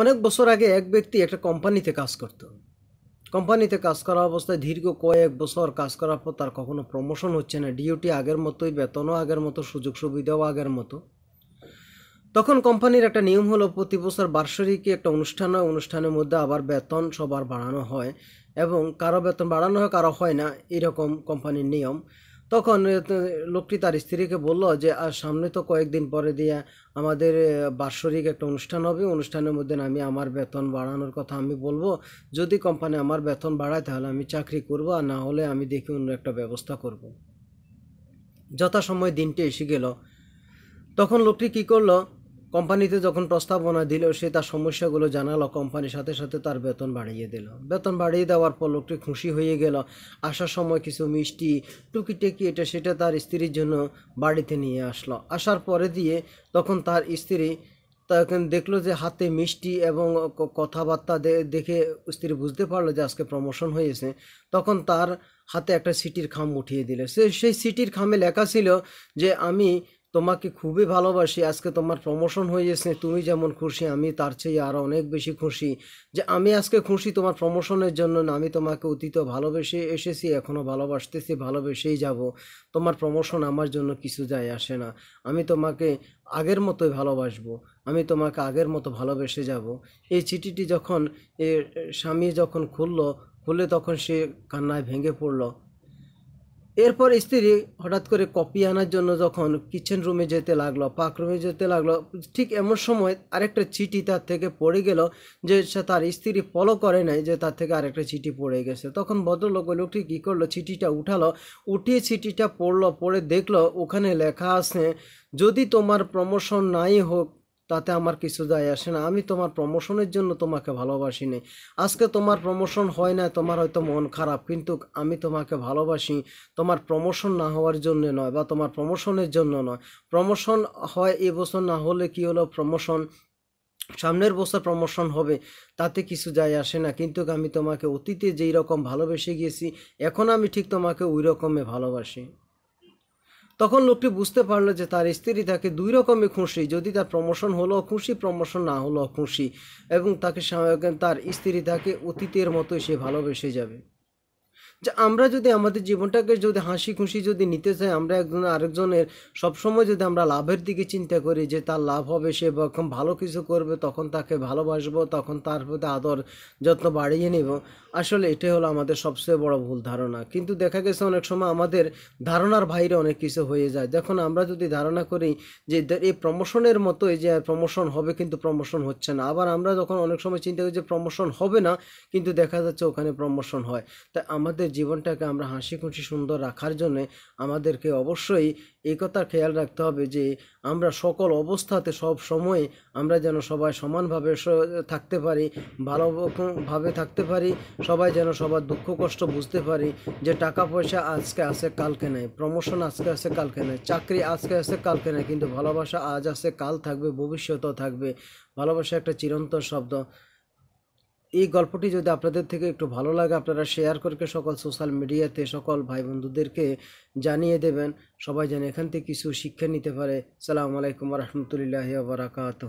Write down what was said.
অনেক বছর আগে এক ব্যক্তি একটা কোম্পানিতে কাজ করত কোম্পানিতে কাজ করা অবস্থায় দীর্ঘ কয়েক বছর কাজ করার পর তার কখনো প্রমোশন হচ্ছে না ডিউটি আগের মতোই বেতনও আগের মতো সুযোগ সুবিধাও আগের মতো তখন কোম্পানির একটা নিয়ম হলো প্রতি বছর বার্ষিক একটা অনুষ্ঠান হয় অনুষ্ঠানের মধ্যে আবার বেতন সবার বাড়ানো হয় এবং কারো বেতন বাড়ানো হয় কারো হয় না এরকম কোম্পানির নিয়ম তখন লোকটি তার স্ত্রীকে বলল যে আর সামনে তো কয়েকদিন পরে দিয়ে আমাদের বাৎসরিক একটা অনুষ্ঠান হবে অনুষ্ঠানের মধ্যে আমি আমার বেতন বাড়ানোর কথা আমি বলবো যদি কোম্পানি আমার বেতন বাড়ায় তাহলে আমি চাকরি করব আর না হলে আমি দেখি অন্য একটা ব্যবস্থা করব। যথাসময় দিনটি এসে গেল তখন লোকটি কি করলো কোম্পানিতে যখন প্রস্তাবনা দিল সে তার সমস্যাগুলো জানালো কোম্পানির সাথে সাথে তার বেতন বাড়িয়ে দিল বেতন বাড়িয়ে দেওয়ার পর লোকটি খুশি হয়ে গেল আসার সময় কিছু মিষ্টি টুকিটেকি এটা সেটা তার স্ত্রীর জন্য বাড়িতে নিয়ে আসলো আসার পরে দিয়ে তখন তার স্ত্রী তখন দেখলো যে হাতে মিষ্টি এবং কথাবার্তা দেখে স্ত্রী বুঝতে পারলো যে আজকে প্রমোশন হয়েছে তখন তার হাতে একটা সিটির খাম উঠিয়ে দিল সে সেই সিটির খামে লেখা ছিল যে আমি তোমাকে খুবই ভালোবাসি আজকে তোমার প্রমোশন হয়ে তুমি যেমন খুশি আমি তার চেয়ে আরও অনেক বেশি খুশি যে আমি আজকে খুশি তোমার প্রমোশনের জন্য না আমি তোমাকে অতীত ভালোবেসে এসেছি এখনও ভালোবাসতেছি ভালোবেসেই যাব তোমার প্রমোশন আমার জন্য কিছু যায় আসে না আমি তোমাকে আগের মতোই ভালোবাসবো আমি তোমাকে আগের মতো ভালোবেসে যাব এই চিঠিটি যখন এ স্বামী যখন খুলল খুলে তখন সে কান্নায় ভেঙে পড়লো এরপর স্ত্রী হঠাৎ করে কপি আনার জন্য যখন কিচেন রুমে যেতে লাগলো পাক রুমে যেতে লাগলো ঠিক এমন সময় আরেকটা চিঠি তার থেকে পড়ে গেল যে সে তার স্ত্রী ফলো করে নাই যে তার থেকে আরেকটা চিঠি পড়ে গেছে তখন ভদ্রলোক ওই লোকটি কী করলো চিঠিটা উঠালো উঠিয়ে চিঠিটা পড়লো পড়ে দেখলো ওখানে লেখা আছে যদি তোমার প্রমোশন নাই হোক তাতে আমার কিছু যায় আসে না আমি তোমার প্রমোশনের জন্য তোমাকে ভালোবাসি নি আজকে তোমার প্রমোশন হয় না তোমার হয়তো মন খারাপ কিন্তু আমি তোমাকে ভালোবাসি তোমার প্রমোশন না হওয়ার জন্য নয় বা তোমার প্রমোশনের জন্য নয় প্রমোশন হয় এবছর না হলে কি হলো প্রমোশন সামনের বছর প্রমোশন হবে তাতে কিছু যায় আসে না কিন্তু আমি তোমাকে অতীতে যেই রকম ভালোবেসে গিয়েছি এখন আমি ঠিক তোমাকে ওই রকমে ভালোবাসি তখন লোকটি বুঝতে পারলো যে তার স্ত্রী তাকে দুই রকমই খুশি যদি তার প্রমোশন হলো খুশি প্রমোশন না হলো খুশি এবং তাকে তার স্ত্রী তাকে অতীতের মতোই সে ভালোবেসে যাবে যে আমরা যদি আমাদের জীবনটাকে যদি হাসি খুশি যদি নিতে চাই আমরা একজন আরেকজনের সবসময় যদি আমরা লাভের দিকে চিন্তা করি যে তার লাভ হবে সে ভালো কিছু করবে তখন তাকে ভালোবাসবো তখন তার প্রতি আদর যত্ন বাড়িয়ে নেব আসলে এটাই হলো আমাদের সবচেয়ে বড় ভুল ধারণা কিন্তু দেখা গেছে অনেক সময় আমাদের ধারণার বাইরে অনেক কিছু হয়ে যায় দেখুন আমরা যদি ধারণা করি যে এই প্রমোশনের মতো এই যে প্রমোশন হবে কিন্তু প্রমোশন হচ্ছে না আবার আমরা যখন অনেক সময় চিন্তা করি যে প্রমোশন হবে না কিন্তু দেখা যাচ্ছে ওখানে প্রমোশন হয় তাই আমাদের জীবনটাকে আমরা হাসি খুশি সুন্দর রাখার জন্যে আমাদেরকে অবশ্যই এই কথা খেয়াল রাখতে হবে যে আমরা সকল অবস্থাতে সব সময়ে আমরা যেন সবাই সমানভাবে থাকতে পারি ভালোভাবে থাকতে পারি সবাই যেন সবার দুঃখ কষ্ট বুঝতে পারি যে টাকা পয়সা আজকে আছে কালকে নেই প্রমোশন আজকে আছে কালকে নেই চাকরি আজকে আছে কালকে নেই কিন্তু ভালোবাসা আজ আছে কাল থাকবে ভবিষ্যতও থাকবে ভালোবাসা একটা চিরন্তর শব্দ এই গল্পটি যদি আপনাদের থেকে একটু ভালো লাগে আপনারা শেয়ার করে সকল সোশ্যাল মিডিয়াতে সকল ভাই বন্ধুদেরকে জানিয়ে দেবেন সবাই যেন এখান থেকে কিছু শিক্ষা নিতে পারে সালামু আলাইকুম রহমতুলিল্লাহ বারাকাত